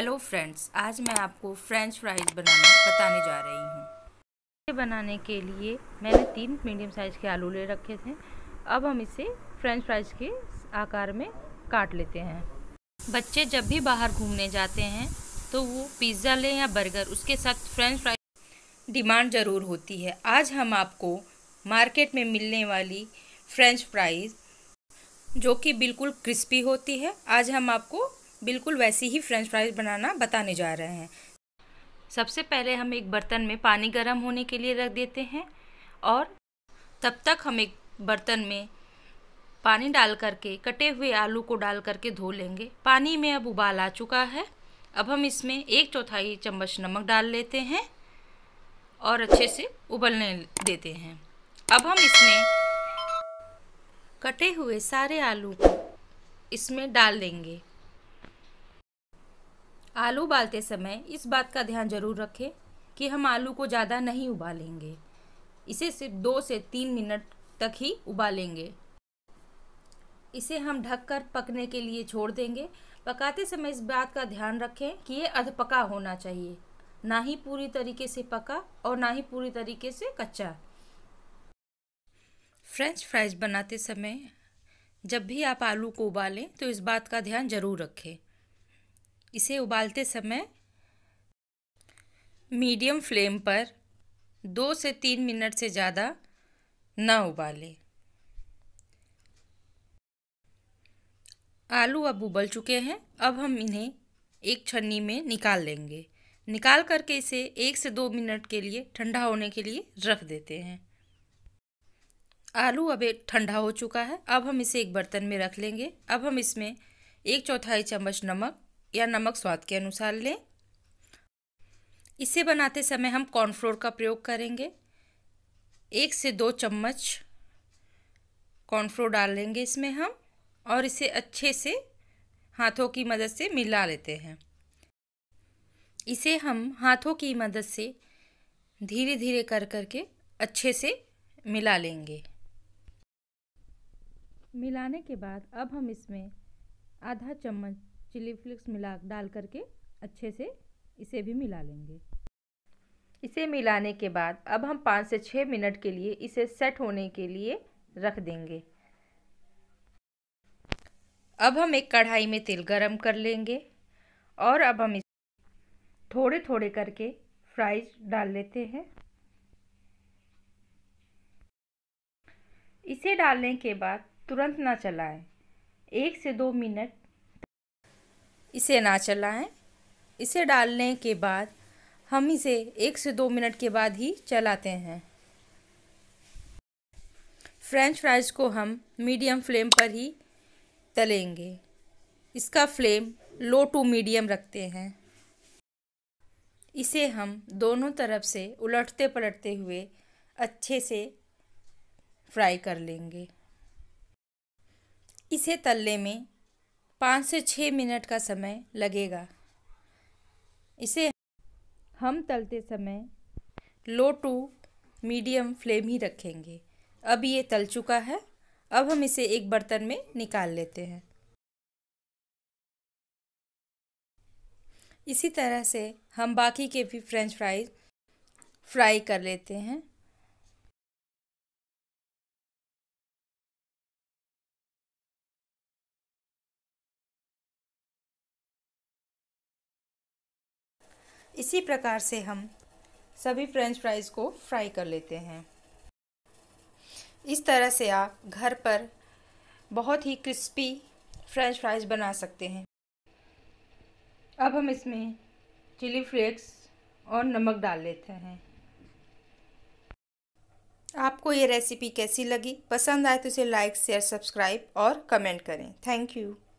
hello friends आज मैं आपको फ्रेंच फ्राइज़ बनाना बताने जा रही हूँ इसे बनाने के लिए मैंने तीन मीडियम साइज़ के आलू ले रखे थे अब हम इसे फ्रेंच फ्राइज़ के आकार में काट लेते हैं बच्चे जब भी बाहर घूमने जाते हैं तो वो पिज़्ज़ा लें या बर्गर उसके साथ फ्रेंच फ्राइज डिमांड ज़रूर होती है आज हम आपको मार्केट में मिलने वाली फ्रेंच फ्राइज़ जो कि बिल्कुल क्रिस्पी होती है आज हम आपको बिल्कुल वैसी ही फ्रेंच फ्राइज बनाना बताने जा रहे हैं सबसे पहले हम एक बर्तन में पानी गर्म होने के लिए रख देते हैं और तब तक हम एक बर्तन में पानी डाल करके कटे हुए आलू को डाल करके धो लेंगे पानी में अब उबाल आ चुका है अब हम इसमें एक चौथाई चम्मच नमक डाल लेते हैं और अच्छे से उबलने देते हैं अब हम इसमें कटे हुए सारे आलू को इसमें डाल देंगे आलू उबालते समय इस बात का ध्यान जरूर रखें कि हम आलू को ज़्यादा नहीं उबालेंगे इसे सिर्फ दो से तीन मिनट तक ही उबालेंगे इसे हम ढककर पकने के लिए छोड़ देंगे पकाते समय इस बात का ध्यान रखें कि ये अधपका होना चाहिए ना ही पूरी तरीके से पका और ना ही पूरी तरीके से कच्चा फ्रेंच फ्राइज बनाते समय जब भी आप आलू को उबालें तो इस बात का ध्यान ज़रूर रखें इसे उबालते समय मीडियम फ्लेम पर दो से तीन मिनट से ज़्यादा ना उबालें आलू अब उबल चुके हैं अब हम इन्हें एक छन्नी में निकाल लेंगे निकाल करके इसे एक से दो मिनट के लिए ठंडा होने के लिए रख देते हैं आलू अब ठंडा हो चुका है अब हम इसे एक बर्तन में रख लेंगे अब हम इसमें एक चौथाई चम्मच नमक या नमक स्वाद के अनुसार लें इसे बनाते समय हम कॉर्नफ्लोर का प्रयोग करेंगे एक से दो चम्मच कॉर्नफ्लोर डाल लेंगे इसमें हम और इसे अच्छे से हाथों की मदद से मिला लेते हैं इसे हम हाथों की मदद से धीरे धीरे कर करके अच्छे से मिला लेंगे मिलाने के बाद अब हम इसमें आधा चम्मच चिली फ्लिक्स मिला डाल करके अच्छे से इसे भी मिला लेंगे इसे मिलाने के बाद अब हम पाँच से छः मिनट के लिए इसे सेट होने के लिए रख देंगे अब हम एक कढ़ाई में तेल गरम कर लेंगे और अब हम इस थोड़े थोड़े करके फ्राइज डाल लेते हैं इसे डालने के बाद तुरंत ना चलाएं एक से दो मिनट इसे ना चलाएं इसे डालने के बाद हम इसे एक से दो मिनट के बाद ही चलाते हैं फ्रेंच फ्राइज़ को हम मीडियम फ्लेम पर ही तलेंगे इसका फ्लेम लो टू मीडियम रखते हैं इसे हम दोनों तरफ से उलटते पलटते हुए अच्छे से फ्राई कर लेंगे इसे तलने में पाँच से छः मिनट का समय लगेगा इसे हम तलते समय लो टू मीडियम फ्लेम ही रखेंगे अब ये तल चुका है अब हम इसे एक बर्तन में निकाल लेते हैं इसी तरह से हम बाकी के भी फ्रेंच फ्राइज फ्राई कर लेते हैं इसी प्रकार से हम सभी फ्रेंच फ्राइज़ को फ्राई कर लेते हैं इस तरह से आप घर पर बहुत ही क्रिस्पी फ्रेंच फ्राइज़ बना सकते हैं अब हम इसमें चिली फ्लेक्स और नमक डाल लेते हैं आपको ये रेसिपी कैसी लगी पसंद आए तो इसे लाइक शेयर सब्सक्राइब और कमेंट करें थैंक यू